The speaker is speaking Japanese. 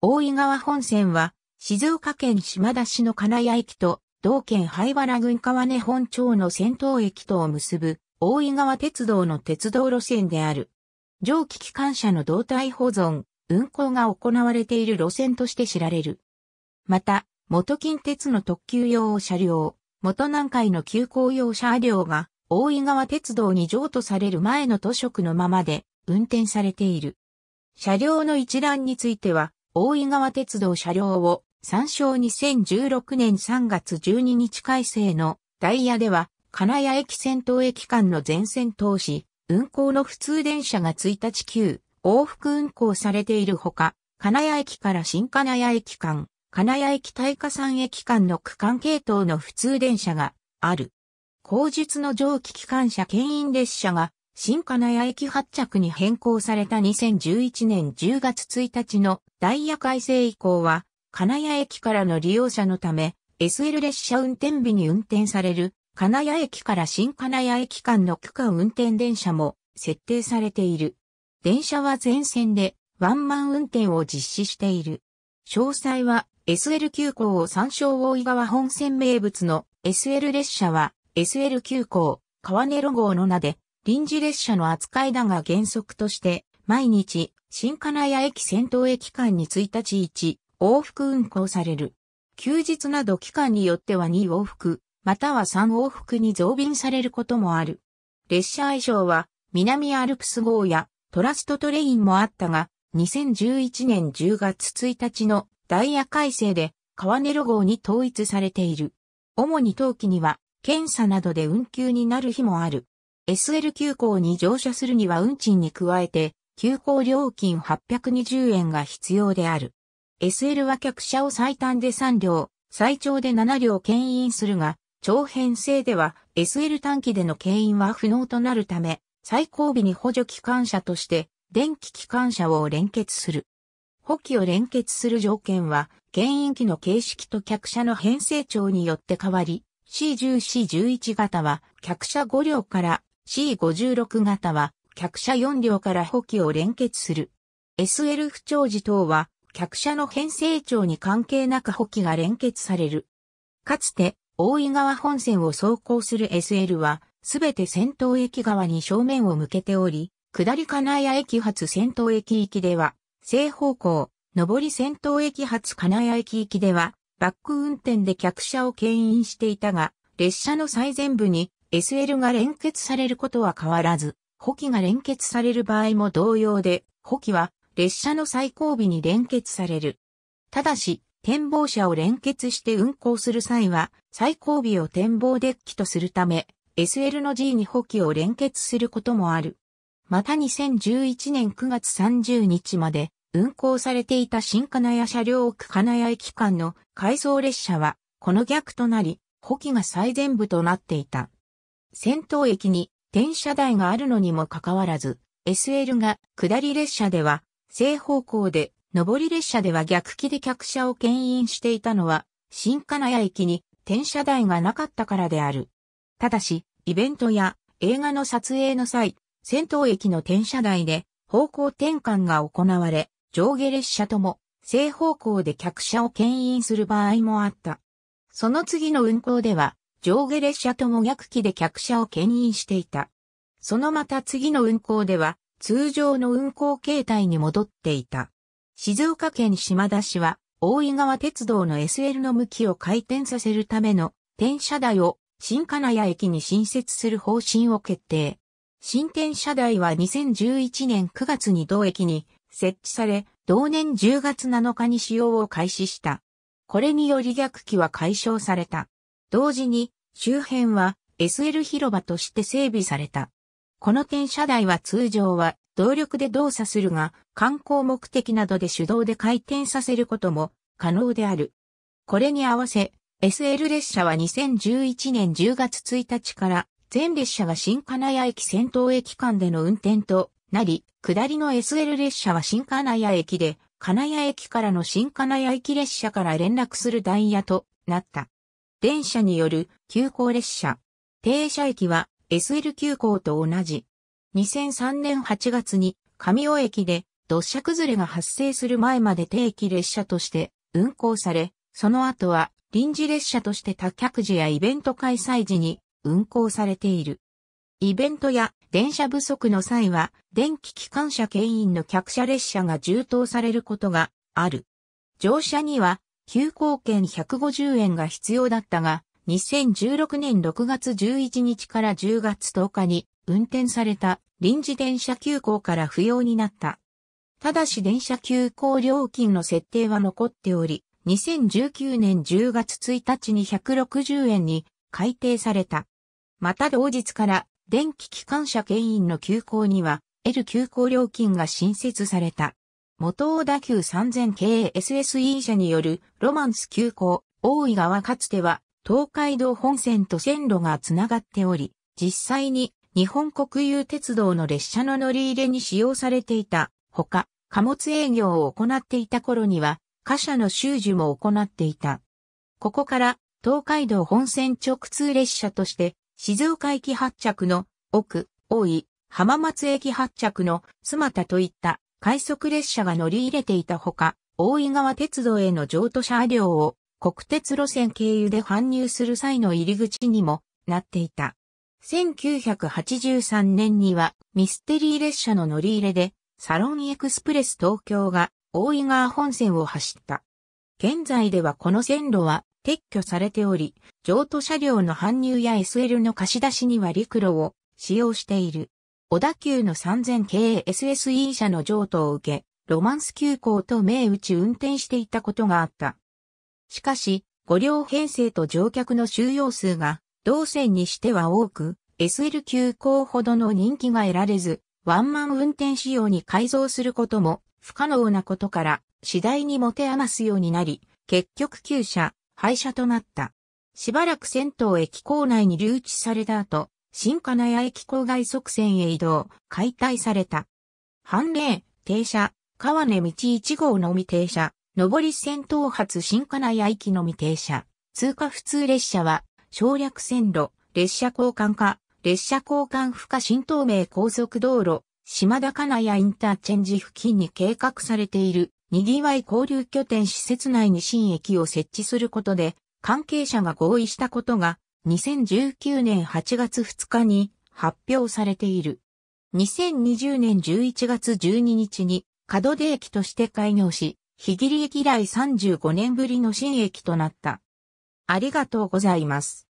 大井川本線は、静岡県島田市の金谷駅と、同県灰原郡川根本町の先頭駅とを結ぶ、大井川鉄道の鉄道路線である。蒸気機関車の動体保存、運行が行われている路線として知られる。また、元近鉄の特急用車両、元南海の急行用車両が、大井川鉄道に譲渡される前の都色のままで運転されている。車両の一覧については、大井川鉄道車両を参照2016年3月12日改正のダイヤでは、金谷駅先頭駅間の全線通し、運行の普通電車が1日9、往復運行されているほか、金谷駅から新金谷駅間、金谷駅大火山駅間の区間系統の普通電車がある。後述の蒸気機関車牽引列車が新金谷駅発着に変更された2011年10月1日のダイヤ改正以降は、金谷駅からの利用者のため、SL 列車運転日に運転される、金谷駅から新金谷駅間の区間運転電車も設定されている。電車は全線でワンマン運転を実施している。詳細は SL 急行を参照大井川本線名物の SL 列車は SL 急行川根路号の名で臨時列車の扱いだが原則として、毎日、新金谷駅先頭駅間に1日1往復運行される。休日など期間によっては2往復、または3往復に増便されることもある。列車愛称は、南アルプス号やトラストトレインもあったが、2011年10月1日のダイヤ改正で、川ネル号に統一されている。主に冬季には、検査などで運休になる日もある。SL 急行に乗車するには運賃に加えて、急行料金820円が必要である。SL は客車を最短で3両、最長で7両牽引するが、長編成では SL 短期での牽引は不能となるため、最後尾に補助機関車として、電気機関車を連結する。補機を連結する条件は、牽引機の形式と客車の編成長によって変わり、C10、C11 型は、客車5両から C56 型は、客車4両から補給を連結する。SL 不調時等は、客車の編成長に関係なく補給が連結される。かつて、大井川本線を走行する SL は、すべて先頭駅側に正面を向けており、下り金谷駅発先頭駅行きでは、正方向、上り先頭駅発金谷駅行きでは、バック運転で客車を牽引していたが、列車の最前部に SL が連結されることは変わらず、補機が連結される場合も同様で、補機は列車の最後尾に連結される。ただし、展望車を連結して運行する際は、最後尾を展望デッキとするため、SL の G に補機を連結することもある。また2011年9月30日まで運行されていた新金谷車両区金谷駅間の改装列車はこの逆となり、補機が最前部となっていた。先頭駅に転車台があるのにもかかわらず、SL が下り列車では正方向で、上り列車では逆気で客車を牽引していたのは、新金谷駅に転車台がなかったからである。ただし、イベントや映画の撮影の際、先頭駅の転車台で方向転換が行われ、上下列車とも正方向で客車を牽引する場合もあった。その次の運行では、上下列車とも逆機で客車を牽引していた。そのまた次の運行では、通常の運行形態に戻っていた。静岡県島田市は、大井川鉄道の SL の向きを回転させるための転車台を新金谷駅に新設する方針を決定。新転車台は2011年9月に同駅に設置され、同年10月7日に使用を開始した。これにより逆機は解消された。同時に周辺は SL 広場として整備された。この転車台は通常は動力で動作するが、観光目的などで手動で回転させることも可能である。これに合わせ、SL 列車は2011年10月1日から全列車が新金谷駅先頭駅間での運転となり、下りの SL 列車は新金谷駅で、金谷駅からの新金谷駅列車から連絡するダイヤとなった。電車による急行列車。停車駅は SL 急行と同じ。2003年8月に上尾駅で土砂崩れが発生する前まで定期列車として運行され、その後は臨時列車として多客時やイベント開催時に運行されている。イベントや電車不足の際は電気機関車牽引の客車列車が充当されることがある。乗車には休校券150円が必要だったが、2016年6月11日から10月10日に運転された臨時電車急行から不要になった。ただし電車急行料金の設定は残っており、2019年10月1日に160円に改定された。また同日から電気機関車牽引の急行には L 急行料金が新設された。元大田急 3000KSSE 社によるロマンス急行、大井川かつては東海道本線と線路がつながっており、実際に日本国有鉄道の列車の乗り入れに使用されていたほか、貨物営業を行っていた頃には、貨車の修樹も行っていた。ここから東海道本線直通列車として静岡駅発着の奥、大井、浜松駅発着の須又といった快速列車が乗り入れていたほか、大井川鉄道への譲渡車両を国鉄路線経由で搬入する際の入り口にもなっていた。1983年にはミステリー列車の乗り入れでサロンエクスプレス東京が大井川本線を走った。現在ではこの線路は撤去されており、譲渡車両の搬入や SL の貸し出しには陸路を使用している。小田急の 3000KSSE 社の譲渡を受け、ロマンス急行と銘打ち運転していたことがあった。しかし、5両編成と乗客の収容数が、同線にしては多く、SL 急行ほどの人気が得られず、ワンマン運転仕様に改造することも不可能なことから、次第に持て余すようになり、結局旧車、廃車となった。しばらく銭湯駅構内に留置された後、新金谷駅郊外側線へ移動、解体された。半例、停車、川根道1号のみ停車、上り線頭発新金谷駅のみ停車、通過普通列車は、省略線路、列車交換課、列車交換負荷新東名高速道路、島田金谷インターチェンジ付近に計画されている、にぎわい交流拠点施設内に新駅を設置することで、関係者が合意したことが2019年8月2日に発表されている。2020年11月12日に門出駅として開業し、日切駅以来35年ぶりの新駅となった。ありがとうございます。